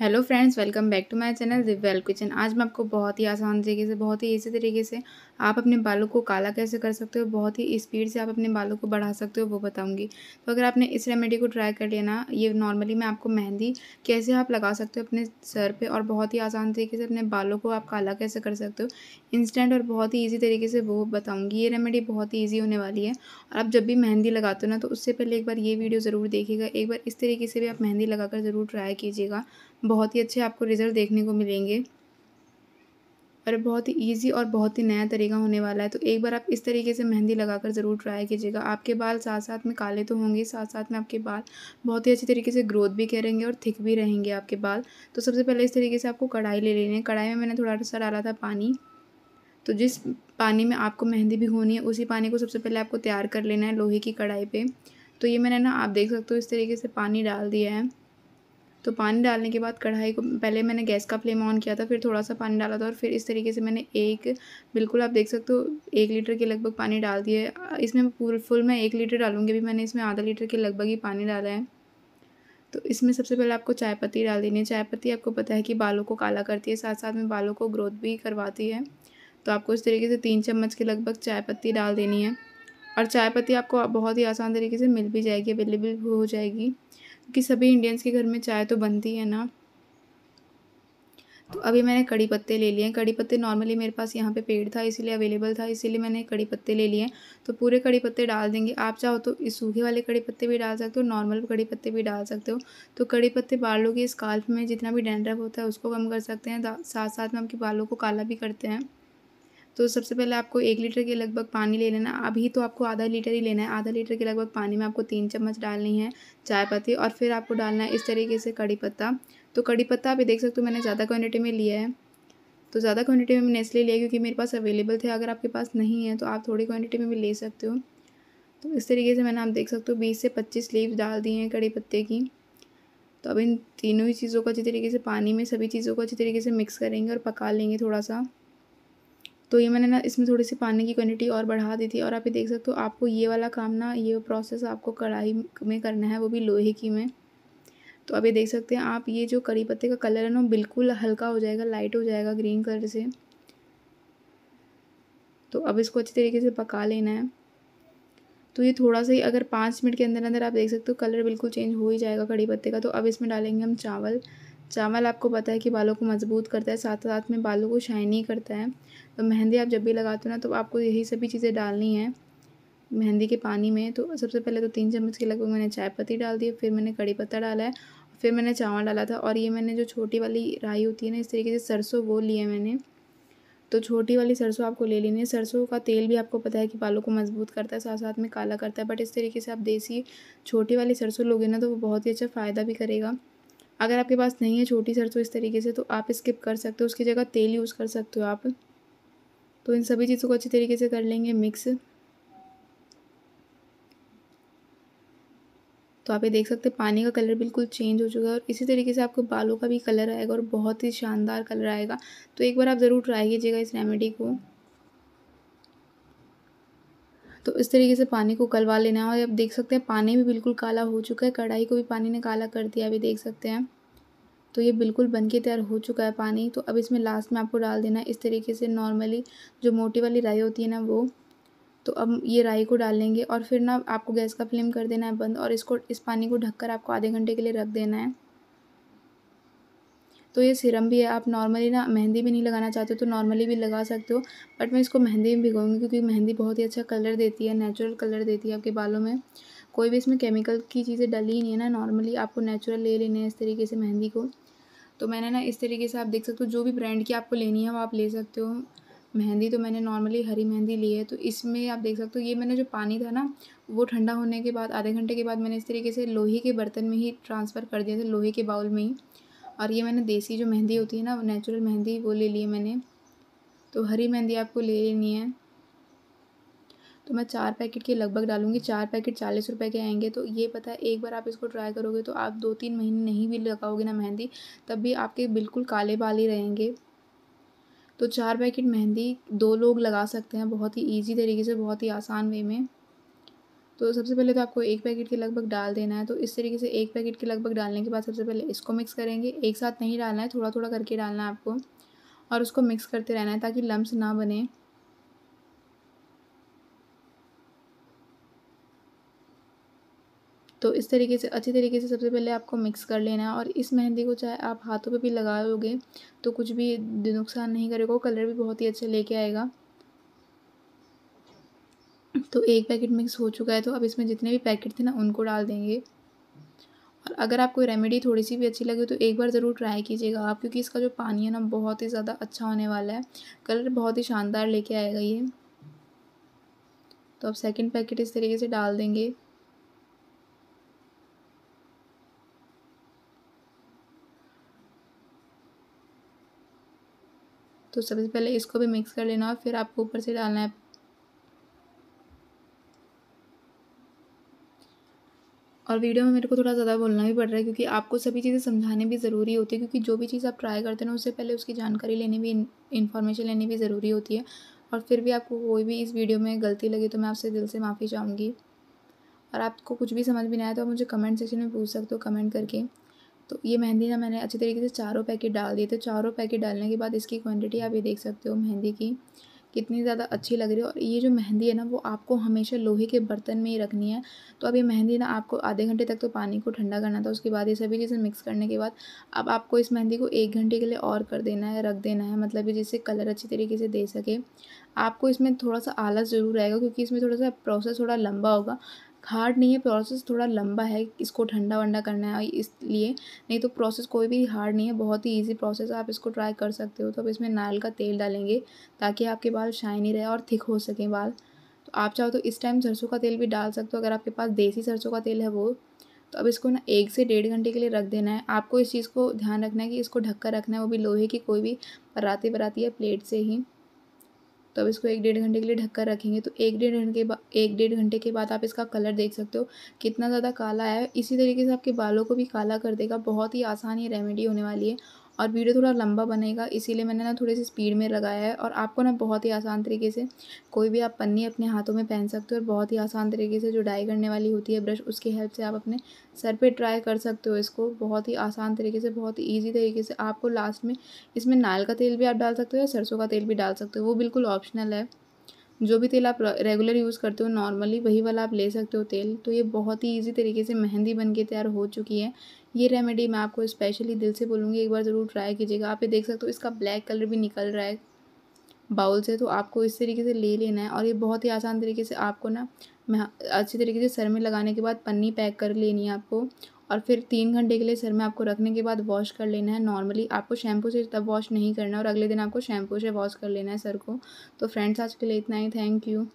hello friends welcome back to my channel Divyal Kitchen आज मैं आपको बहुत ही आसान तरीके से बहुत ही इसी तरीके से आप अपने बालों को काला कैसे कर सकते हो बहुत ही स्पीड से आप अपने बालों को बढ़ा सकते हो वो बताऊंगी तो अगर आपने इस रेमेडी को ट्राई कर लिया ना ये नॉर्मली मैं आपको मेहंदी कैसे आप लगा सकते हो अपने सर पर और बहुत ही आसान तरीके से अपने बालों को आप काला कैसे कर सकते हो इंस्टेंट और बहुत ही ईजी तरीके से वो बताऊँगी ये रेमेडी बहुत ही ईजी होने वाली है और आप जब भी मेहंदी लगाते हो ना तो उससे पहले एक बार ये वीडियो ज़रूर देखिएगा एक बार इस तरीके से भी आप मेहंदी लगाकर ज़रूर ट्राई कीजिएगा बहुत ही अच्छे आपको रिज़ल्ट देखने को मिलेंगे और बहुत ही ईजी और बहुत ही नया तरीका होने वाला है तो एक बार आप इस तरीके से मेहंदी लगाकर ज़रूर ट्राई कीजिएगा आपके बाल साथ साथ में काले तो होंगे साथ साथ में आपके बाल बहुत ही अच्छी तरीके से ग्रोथ भी करेंगे और थिक भी रहेंगे आपके बाल तो सबसे पहले इस तरीके से आपको कढ़ाई ले लेनी है कढ़ाई में मैंने थोड़ा सा डाला था पानी तो जिस पानी में आपको मेहंदी भी होनी है उसी पानी को सबसे पहले आपको तैयार कर लेना है लोहे की कढ़ाई पर तो ये मैंने ना आप देख सकते हो इस तरीके से पानी डाल दिया है तो पानी डालने के बाद कढ़ाई को पहले मैंने गैस का फ्लेम ऑन किया था फिर थोड़ा सा पानी डाला था और फिर इस तरीके से मैंने एक बिल्कुल आप देख सकते हो एक लीटर के लगभग पानी डाल दिए इसमें फुल फुल मैं एक लीटर डालूँगी अभी मैंने इसमें आधा लीटर के लगभग ही पानी डाला है तो इसमें सबसे पहले आपको चाय पत्ती डाल देनी है चाय पत्ती आपको पता है कि बालों को काला करती है साथ साथ में बालों को ग्रोथ भी करवाती है तो आपको इस तरीके से तीन चम्मच के लगभग चाय पत्ती डाल देनी है और चाय पत्ती आपको बहुत ही आसान तरीके से मिल भी जाएगी अवेलेबल हो जाएगी क्योंकि सभी इंडियंस के घर में चाय तो बनती है ना तो अभी मैंने कड़ी पत्ते ले लिए हैं कड़ी पत्ते नॉर्मली मेरे पास यहाँ पे पेड़ था इसीलिए अवेलेबल था इसीलिए मैंने कड़ी पत्ते ले लिए हैं तो पूरे कड़ी पत्ते डाल देंगे आप चाहो तो इस सूखे वाले कड़ी पत्ते भी डाल सकते हो नॉर्मल कड़ी पत्ते भी डाल सकते हो तो कड़ी पत्ते बालों के स्काल्फ में जितना भी डैंड्रफ होता है उसको कम कर सकते हैं साथ साथ में आपके बालों को काला भी करते हैं तो सबसे पहले आपको एक लीटर के लगभग पानी ले लेना अभी तो आपको आधा लीटर ही लेना है आधा लीटर के लगभग पानी में आपको तीन चम्मच डालनी है चाय पत्ती और फिर आपको डालना है इस तरीके से कड़ी पत्ता तो कड़ी पत्ता आप देख सकते हो मैंने ज़्यादा क्वान्टिटी में लिया है तो ज़्यादा क्वान्टिटी में मैंने इसलिए लिया क्योंकि मेरे पास अवेलेबल थे अगर आपके पास नहीं है तो आप थोड़ी क्वान्टिटी में भी ले सकते हो तो इस तरीके से मैंने आप देख सकते हो बीस से पच्चीस लीव डाल दिए हैं कड़ी पत्ते की तो अब इन तीनों ही चीज़ों को अच्छी तरीके से पानी में सभी चीज़ों को अच्छी तरीके से मिक्स करेंगे और पका लेंगे थोड़ा सा तो ये मैंने ना इसमें थोड़ी सी पानी की क्वान्टिटी और बढ़ा दी थी और आप ये देख सकते हो आपको ये वाला काम ना ये प्रोसेस आपको कढ़ाई में करना है वो भी लोहे की में तो अभी ये देख सकते हैं आप ये जो करी पत्ते का कलर है ना बिल्कुल हल्का हो जाएगा लाइट हो जाएगा ग्रीन कलर से तो अब इसको अच्छी तरीके से पका लेना है तो ये थोड़ा सा ही अगर पाँच मिनट के अंदर अंदर आप देख सकते हो कलर बिल्कुल चेंज हो ही जाएगा कड़ी पत्ते का तो अब इसमें डालेंगे हम चावल चावल आपको पता है कि बालों को मजबूत करता है साथ साथ में बालों को शाइनी करता है तो मेहंदी आप जब भी लगाते हो ना तो आपको यही सभी चीज़ें डालनी है मेहंदी के पानी में तो सबसे पहले तो तीन चम्मच के लगभग मैंने चाय पत्ती डाल दी फिर मैंने कड़ी पत्ता डाला है फिर मैंने चावल डाला था और ये मैंने जो छोटी वाली राई होती है ना इस तरीके से सरसों वो लिए मैंने तो छोटी वाली सरसों आपको ले लेनी है सरसों का तेल भी आपको पता है कि बालों को मजबूत करता है साथ साथ में काला करता है बट इस तरीके से आप देसी छोटी वाली सरसों लोगे ना तो वो बहुत ही अच्छा फ़ायदा भी करेगा अगर आपके पास नहीं है छोटी सरसों इस तरीके से तो आप स्किप कर सकते हो उसकी जगह तेल यूज़ कर सकते हो आप तो इन सभी चीज़ों को अच्छी तरीके से कर लेंगे मिक्स तो आप ये देख सकते हैं पानी का कलर बिल्कुल चेंज हो चुका है और इसी तरीके से आपको बालों का भी कलर आएगा और बहुत ही शानदार कलर आएगा तो एक बार आप ज़रूर ट्राई कीजिएगा इस रेमेडी को तो इस तरीके से पानी को उकलवा लेना है और आप देख सकते हैं पानी भी बिल्कुल काला हो चुका है कढ़ाई को भी पानी ने काला कर दिया अभी देख सकते हैं तो ये बिल्कुल बन के तैयार हो चुका है पानी तो अब इसमें लास्ट में आपको डाल देना है इस तरीके से नॉर्मली जो मोटी वाली राई होती है ना वो तो अब ये राई को डाल लेंगे और फिर ना आपको गैस का फ्लेम कर देना है बंद और इसको इस पानी को ढककर आपको आधे घंटे के लिए रख देना है तो ये सीरम भी है आप नॉर्मली ना मेहंदी भी नहीं लगाना चाहते तो नॉर्मली भी लगा सकते हो बट मैं इसको मेहंदी में भिगोऊंगी क्योंकि मेहंदी बहुत ही अच्छा कलर देती है नेचुरल कलर देती है आपके बालों में कोई भी इसमें केमिकल की चीज़ें डली ही नहीं है ना नॉर्मली आपको नेचुरल ले लेने इस तरीके से मेहंदी को तो मैंने ना इस तरीके से आप देख सकते हो जो भी ब्रांड की आपको लेनी है वो आप ले सकते हो मेहंदी तो मैंने नॉर्मली हरी मेहंदी ली है तो इसमें आप देख सकते हो ये मैंने जो पानी था ना वो ठंडा होने के बाद आधे घंटे के बाद मैंने इस तरीके से लोहे के बर्तन में ही ट्रांसफ़र कर दिया था लोहे के बाउल में ही और ये मैंने देसी जो मेहंदी होती है ना नेचुरल मेहंदी वो ले ली है मैंने तो हरी मेहंदी आपको ले लेनी है तो मैं चार पैकेट के लगभग डालूंगी चार पैकेट चालीस रुपए के आएंगे तो ये पता है एक बार आप इसको ट्राई करोगे तो आप दो तीन महीने नहीं भी लगाओगे ना मेहंदी तब भी आपके बिल्कुल काले बाल ही रहेंगे तो चार पैकेट मेहंदी दो लोग लगा सकते हैं बहुत ही ईजी तरीके से बहुत ही आसान वे में तो सबसे पहले तो आपको एक पैकेट के लगभग डाल देना है तो इस तरीके से एक पैकेट के लगभग डालने के बाद सबसे पहले इसको मिक्स करेंगे एक साथ नहीं डालना है थोड़ा थोड़ा करके डालना है आपको और उसको मिक्स करते रहना है ताकि लम्ब ना बने तो इस तरीके से अच्छे तरीके से सबसे पहले आपको मिक्स कर लेना है और इस मेहंदी को चाहे आप हाथों पे भी लगाओगे तो कुछ भी नुकसान नहीं करेगा कलर भी बहुत ही अच्छा लेके आएगा तो एक पैकेट मिक्स हो चुका है तो अब इसमें जितने भी पैकेट थे ना उनको डाल देंगे और अगर आपको रेमेडी थोड़ी सी भी अच्छी लगे तो एक बार ज़रूर ट्राई कीजिएगा आप क्योंकि इसका जो पानी है ना बहुत ही ज़्यादा अच्छा होने वाला है कलर बहुत ही शानदार लेके आएगा ये तो अब सेकंड पैकेट इस तरीके से डाल देंगे तो सबसे पहले इसको भी मिक्स कर लेना और फिर आपको ऊपर से डालना है और वीडियो में मेरे को थोड़ा ज़्यादा बोलना भी पड़ रहा है क्योंकि आपको सभी चीज़ें समझाने भी ज़रूरी होती है क्योंकि जो भी चीज़ आप ट्राई करते हैं उससे पहले उसकी जानकारी लेनी भी इन्फॉर्मेशन लेनी भी ज़रूरी होती है और फिर भी आपको कोई भी इस वीडियो में गलती लगी तो मैं आपसे दिल से माफ़ी चाहूँगी और आपको कुछ भी समझ भी नहीं आया तो आप मुझे कमेंट सेक्शन में पूछ सकते हो कमेंट करके तो ये मेहंदी ना मैंने अच्छे तरीके से चारों पैकेट डाल दिए तो चारों पैकेट डालने के बाद इसकी क्वांटिटी आप ये देख सकते हो मेहंदी की कितनी ज़्यादा अच्छी लग रही है और ये जो मेहंदी है ना वो आपको हमेशा लोहे के बर्तन में ही रखनी है तो अब ये मेहंदी ना आपको आधे घंटे तक तो पानी को ठंडा करना था उसके बाद ये सभी चीज़ें मिक्स करने के बाद अब आपको इस मेहंदी को एक घंटे के लिए और कर देना है रख देना है मतलब कि जिससे कलर अच्छी तरीके से दे सके आपको इसमें थोड़ा सा आलस ज़रूर आएगा क्योंकि इसमें थोड़ा सा प्रोसेस थोड़ा लंबा होगा हार्ड नहीं है प्रोसेस थोड़ा लंबा है इसको ठंडा वंडा करना है इसलिए नहीं तो प्रोसेस कोई भी हार्ड नहीं है बहुत ही ईजी प्रोसेस आप इसको ट्राई कर सकते हो तो अब इसमें नारियल का तेल डालेंगे ताकि आपके बाल शाइनी रहे और थिक हो सकें बाल तो आप चाहो तो इस टाइम सरसों का तेल भी डाल सकते हो अगर आपके पास देसी सरसों का तेल है वो तो अब इसको ना एक से डेढ़ घंटे के लिए रख देना है आपको इस चीज़ को ध्यान रखना है कि इसको ढक कर रखना है वो भी लोहे की कोई भी पराती पराती है प्लेट से ही तो अब इसको एक डेढ़ घंटे के लिए ढककर रखेंगे तो एक डेढ़ घंटे के एक डेढ़ घंटे के बाद आप इसका कलर देख सकते हो कितना ज़्यादा काला है इसी तरीके से आपके बालों को भी काला कर देगा बहुत ही आसान ये रेमेडी होने वाली है और वीडियो थोड़ा लंबा बनेगा इसीलिए मैंने ना थोड़ी सी स्पीड में लगाया है और आपको ना बहुत ही आसान तरीके से कोई भी आप पन्नी अपने हाथों में पहन सकते हो और बहुत ही आसान तरीके से जो डाई करने वाली होती है ब्रश उसकी हेल्प से आप अपने सर पर ट्राई कर सकते हो इसको बहुत ही आसान तरीके से बहुत ही ईजी तरीके से आपको लास्ट में इसमें नायल का तेल भी आप डाल सकते हो या सरसों का तेल भी डाल सकते हो वो बिल्कुल ऑप्शनल है जो भी तेल आप रेगुलर यूज़ करते हो नॉर्मली वही वाला आप ले सकते हो तेल तो ये बहुत ही ईजी तरीके से मेहंदी बन के तैयार हो चुकी है ये रेमेडी मैं आपको स्पेशली दिल से बोलूँगी एक बार ज़रूर ट्राई कीजिएगा आप ये देख सकते हो इसका ब्लैक कलर भी निकल रहा है बाउल से तो आपको इस तरीके से ले लेना है और ये बहुत ही आसान तरीके से आपको ना मैं अच्छी तरीके से सर में लगाने के बाद पन्नी पैक कर लेनी है आपको और फिर तीन घंटे के लिए सर में आपको रखने के बाद वॉश कर लेना है नॉर्मली आपको शैम्पू से तब वॉश नहीं करना और अगले दिन आपको शैम्पू से वॉश कर लेना है सर को तो फ्रेंड्स आज के लिए इतना ही थैंक यू